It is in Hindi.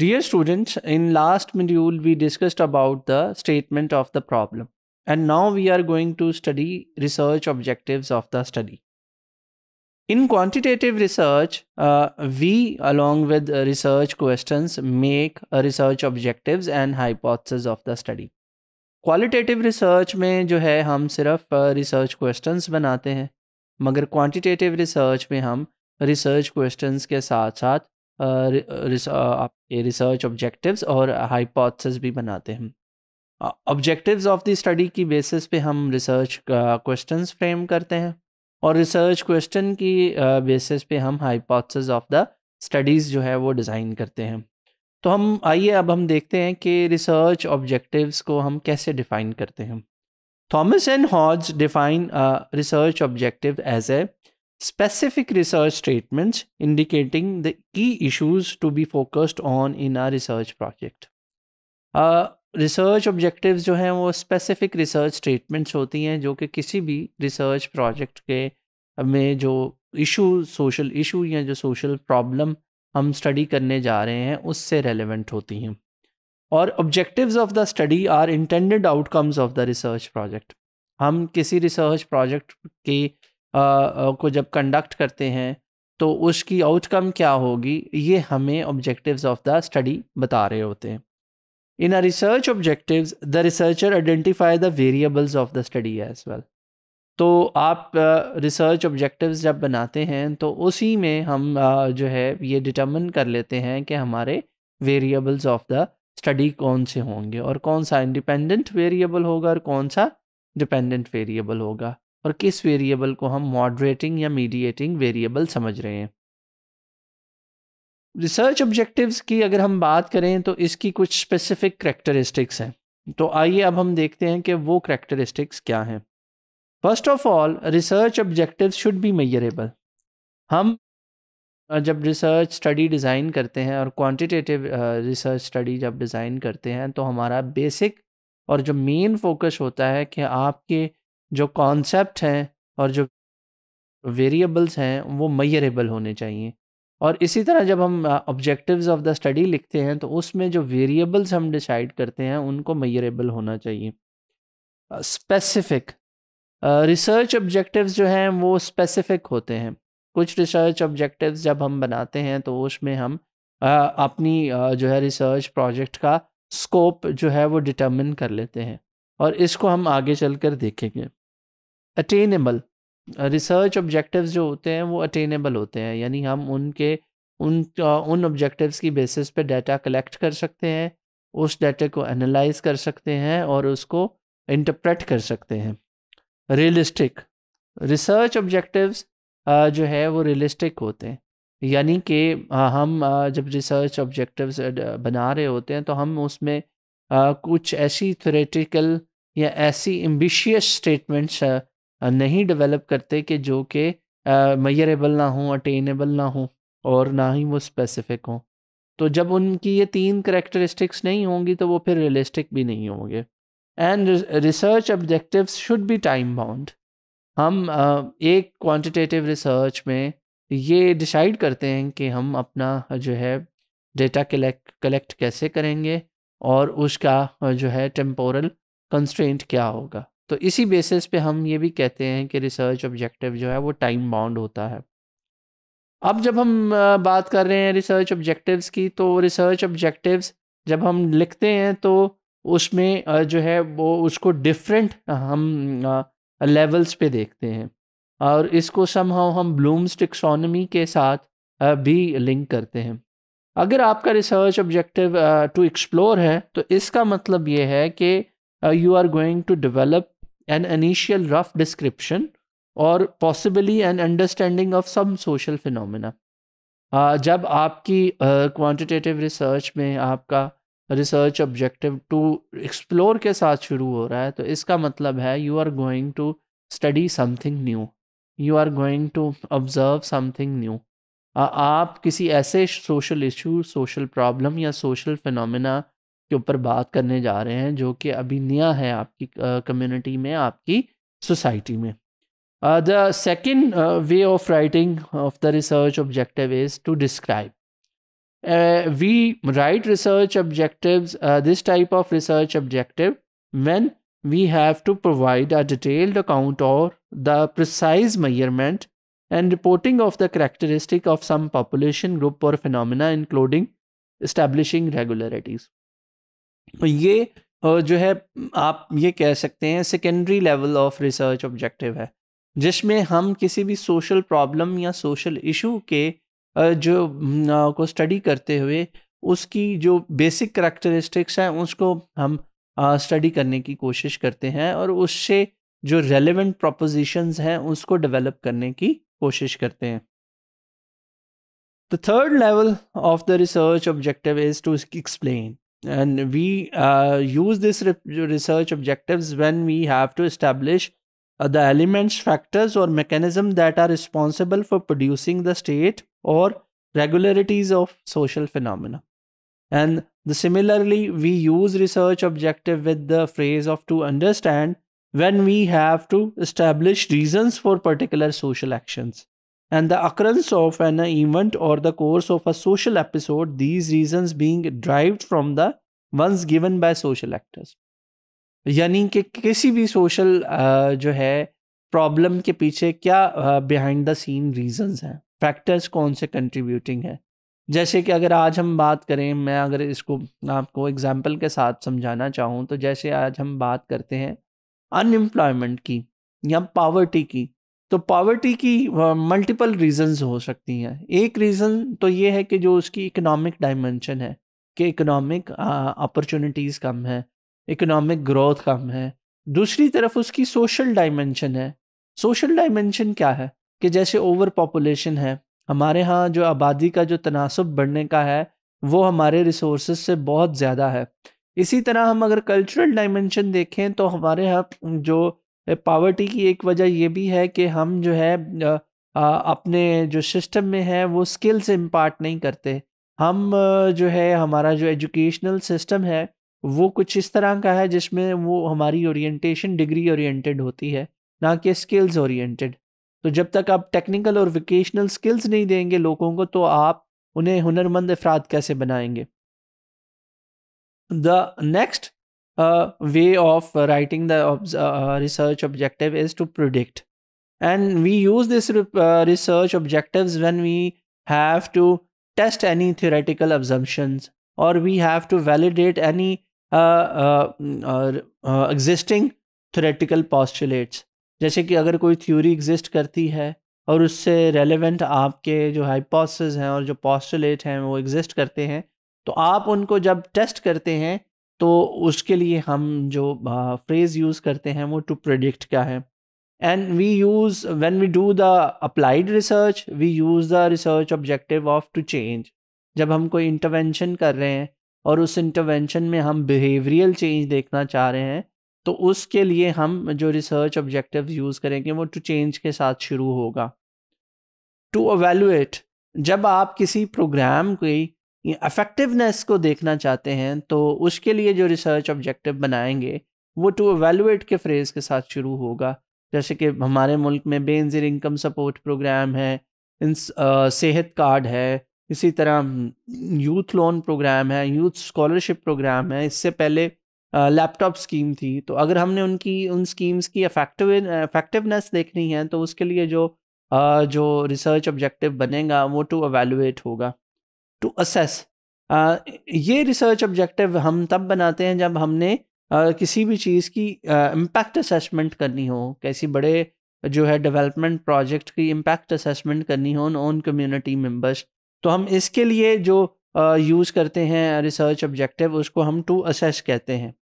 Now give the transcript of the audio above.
Dear students, in last module we discussed about the statement of the problem and now we are going to study research objectives of the study. In quantitative research, uh, we along with research questions make research objectives and hypotheses of the study. Qualitative research में जो है हम सिर्फ रिसर्च क्वेश्चंस बनाते हैं मगर क्वांटिटेटिव रिसर्च में हम रिसर्च क्वेश्चंस के साथ साथ आपके रिसर्च ऑब्जेक्टिव्स और हाइपोथेसिस भी बनाते हैं ऑब्जेक्टिव्स ऑफ द स्टडी की बेसिस पे हम रिसर्च क्वेश्चंस फ्रेम करते हैं और रिसर्च क्वेश्चन की बेसिस पे हम हाइपोथेसिस ऑफ द स्टडीज़ जो है वो डिज़ाइन करते हैं तो हम आइए अब हम देखते हैं कि रिसर्च ऑब्जेक्टिव्स को हम कैसे डिफ़ाइन करते हैं Thomas and Hodge define research objective as a specific research statements indicating the key issues to be focused on in a research project. Research uh, objectives जो हैं वो स्पेसिफिक रिसर्च स्टेटमेंट्स होती हैं जो कि किसी भी रिसर्च प्रोजेक्ट के में जो इशू सोशल इशू या जो सोशल प्रॉब्लम हम स्टडी करने जा रहे हैं उससे रेलेवेंट होती हैं और objectives of the study are intended outcomes of the research project हम किसी रिसर्च प्रोजेक्ट के को जब कंडक्ट करते हैं तो उसकी आउटकम क्या होगी ये हमें ऑब्जेक्टिव्स ऑफ द स्टडी बता रहे होते हैं in a research objectives the researcher identify the variables of the study as well तो आप रिसर्च uh, ऑब्जेक्टिव्स जब बनाते हैं तो उसी में हम uh, जो है ये डिटर्मन कर लेते हैं कि हमारे वेरिएबल्स ऑफ द स्टडी कौन से होंगे और कौन सा इंडिपेंडेंट वेरिएबल होगा और कौन सा डिपेंडेंट वेरिएबल होगा और किस वेरिएबल को हम मॉडरेटिंग या मीडिएटिंग वेरिएबल समझ रहे हैं रिसर्च ऑब्जेक्टिव्स की अगर हम बात करें तो इसकी कुछ स्पेसिफिक करेक्टरिस्टिक्स हैं तो आइए अब हम देखते हैं कि वो करेक्टरिस्टिक्स क्या हैं first of all research objective should be measurable हम जब रिसर्च स्टडी डिज़ाइन करते हैं और क्वांटिटेटिव रिसर्च स्टडी जब डिज़ाइन करते हैं तो हमारा बेसिक और जो मेन फोकस होता है कि आपके जो कॉन्सेप्ट हैं और जो वेरिएबल्स हैं वो मैयरेबल होने चाहिए और इसी तरह जब हम ऑब्जेक्टिव्स ऑफ द स्टडी लिखते हैं तो उसमें जो वेरिएबल्स हम डिसाइड करते हैं उनको मैयरेबल होना चाहिए स्पेसिफिक रिसर्च ऑब्जेक्टिव्स जो हैं वो स्पेसिफिक होते हैं कुछ रिसर्च ऑब्जेक्टिव्स जब हम बनाते हैं तो उसमें हम आ, अपनी आ, जो है रिसर्च प्रोजेक्ट का स्कोप जो है वो डिटर्मिन कर लेते हैं और इसको हम आगे चल कर देखेंगे अटेनेबल रिसर्च ऑब्जेक्टिव्स जो होते हैं वो अटेनेबल होते हैं यानी हम उनके उन उन ऑब्जेक्टिव्स की बेसिस पे डाटा कलेक्ट कर सकते हैं उस डाटा को एनालाइज कर सकते हैं और उसको इंटरप्रेट कर सकते हैं रियलिस्टिक रिसर्च ऑब्जेक्टिव्स जो है वो रियलिस्टिक होते हैं यानी कि हम जब रिसर्च ऑब्जेक्टिव्स बना रहे होते हैं तो हम उसमें कुछ ऐसी थ्योरेटिकल या ऐसी एम्बिशियस स्टेटमेंट्स नहीं डेवलप करते कि जो कि मैयरेबल ना हो अटेनेबल ना हो और ना ही वो स्पेसिफिक हों तो जब उनकी ये तीन करेक्टरिस्टिक्स नहीं होंगी तो वो फिर रियलिस्टिक भी नहीं होंगे and research objective should be time bound हम एक क्वांटिटेटिव रिसर्च में ये डिसाइड करते हैं कि हम अपना जो है डेटा कलेक्ट कलेक्ट कैसे करेंगे और उसका जो है टेम्पोरल कंस्ट्रेंट क्या होगा तो इसी बेसिस पे हम ये भी कहते हैं कि रिसर्च ऑब्जेक्टिव जो है वो टाइम बाउंड होता है अब जब हम बात कर रहे हैं रिसर्च ऑब्जेक्टिव्स की तो रिसर्च ऑब्जेक्टिव्स जब हम लिखते हैं तो उसमें जो है वो उसको डिफरेंट हम लेवल्स पे देखते हैं और इसको समहाउ हम ब्लूम्स टिक्सोनमी के साथ भी लिंक करते हैं अगर आपका रिसर्च ऑब्जेक्टिव टू एक्सप्लोर है तो इसका मतलब ये है कि you are going to develop an initial rough description और possibly an understanding of some social phenomena जब आपकी क्वांटिटेटिव uh, रिसर्च में आपका रिसर्च ऑब्जेक्टिव टू एक्सप्लोर के साथ शुरू हो रहा है तो इसका मतलब है you are going to study something new you are going to observe something new आप किसी ऐसे सोशल इशू सोशल प्रॉब्लम या सोशल फिनमिना के ऊपर बात करने जा रहे हैं जो कि अभी नया है आपकी कम्युनिटी में आपकी सोसाइटी में the second way of writing of the research objective is to describe we write research objective this type of research objective when we have to provide a detailed account और the precise measurement and reporting of the characteristic of some population group और फिनमिना इंक्लूडिंग इस्टेब्लिशिंग रेगुलरिटीज़ तो ये जो है आप ये कह सकते हैं secondary level of research objective है जिसमें हम किसी भी सोशल प्रॉब्लम या सोशल इशू के जो को स्टडी करते हुए उसकी जो बेसिक करेक्टरिस्टिक्स हैं उसको हम स्टडी करने की कोशिश करते हैं और उससे जो रेलेवेंट प्रोपोजिशंस हैं उसको डेवलप करने की कोशिश करते हैं the third level of the research objective is to explain and we uh, use this re research objectives when we have to establish uh, the elements factors or mechanism that are responsible for producing the state or regularities of social phenomena and the, similarly we use research objective with the phrase of to understand when we have to establish reasons for particular social actions and the occurrence of an event or the course of a social episode, these reasons being derived from the ones given by social actors. यानी कि किसी भी सोशल uh, जो है प्रॉब्लम के पीछे क्या बिहाइंड द सीन रीजंस हैं फैक्टर्स कौन से कंट्रीब्यूटिंग है जैसे कि अगर आज हम बात करें मैं अगर इसको आपको एग्जाम्पल के साथ समझाना चाहूँ तो जैसे आज हम बात करते हैं अनएम्प्लॉयमेंट की या पावर्टी की तो पॉवर्टी की मल्टीपल uh, रीजंस हो सकती हैं एक रीज़न तो ये है कि जो उसकी इकोनॉमिक डायमेंशन है कि इकोनॉमिक अपॉर्चुनिटीज़ uh, कम है इकोनॉमिक ग्रोथ कम है दूसरी तरफ उसकी सोशल डायमेंशन है सोशल डायमेंशन क्या है कि जैसे ओवर पॉपुलेशन है हमारे यहाँ जो आबादी का जो तनासब बढ़ने का है वो हमारे रिसोर्स से बहुत ज़्यादा है इसी तरह हम अगर कल्चरल डायमेंशन देखें तो हमारे यहाँ जो पावर्टी की एक वजह यह भी है कि हम जो है अपने जो सिस्टम में है वो स्किल्स इम्पार्ट नहीं करते हम जो है हमारा जो एजुकेशनल सिस्टम है वो कुछ इस तरह का है जिसमें वो हमारी ओरिएंटेशन डिग्री ओरिएंटेड होती है ना कि स्किल्स ओरिएंटेड तो जब तक आप टेक्निकल और वोकेशनल स्किल्स नहीं देंगे लोगों को तो आप उन्हें हुनरमंद अफराद कैसे बनाएंगे the next uh, way of writing the uh, research objective is to predict. And we use this uh, research objectives when we have to test any theoretical assumptions or we have to validate any existing theoretical postulates. जैसे कि अगर कोई थ्योरी एग्जिस्ट करती है और उससे रेलेवेंट आपके जो हाइपोथेसिस हैं और जो पॉस्टुलेट हैं वो एग्जिस्ट करते हैं तो आप उनको जब टेस्ट करते हैं तो उसके लिए हम जो फ्रेज़ यूज़ करते हैं वो टू प्रोडिक्ट का है and we use when we do the applied research we use the research objective of to change जब हम कोई इंटरवेंशन कर रहे हैं और उस इंटरवेंशन में हम बिहेवियरल चेंज देखना चाह रहे हैं तो उसके लिए हम जो रिसर्च ऑब्जेक्टिव यूज़ करेंगे वो टू चेंज के साथ शुरू होगा टू अवेलुएट जब आप किसी प्रोग्राम की इफेक्टिवनेस को देखना चाहते हैं तो उसके लिए जो रिसर्च ऑब्जेक्टिव बनाएंगे वो टू एवेलुएट के फ्रेज के साथ शुरू होगा जैसे कि हमारे मुल्क में बेनजीर इनकम सपोर्ट प्रोग्राम है इन सेहत कार्ड है इसी तरह यूथ लोन प्रोग्राम है यूथ स्कॉलरशिप प्रोग्राम है इससे पहले लैपटॉप स्कीम थी तो अगर हमने उनकी उन स्कीम्स की अफेक्टिव अफेक्टिवनेस देखनी है तो उसके लिए जो आ, जो रिसर्च ऑब्जेक्टिव बनेगा वो टू एवेलुएट होगा टू असेस uh, ये रिसर्च ऑब्जेक्टिव हम तब बनाते हैं जब हमने uh, किसी भी चीज़ की इम्पैक्ट uh, असेसमेंट करनी हो कैसी बड़े जो है डेवलपमेंट प्रोजेक्ट की इम्पैक्ट असेसमेंट करनी हो ऑन कम्युनिटी मेम्बर्स तो हम इसके लिए जो यूज़ uh, करते हैं रिसर्च ऑब्जेक्टिव उसको हम टू असेस कहते हैं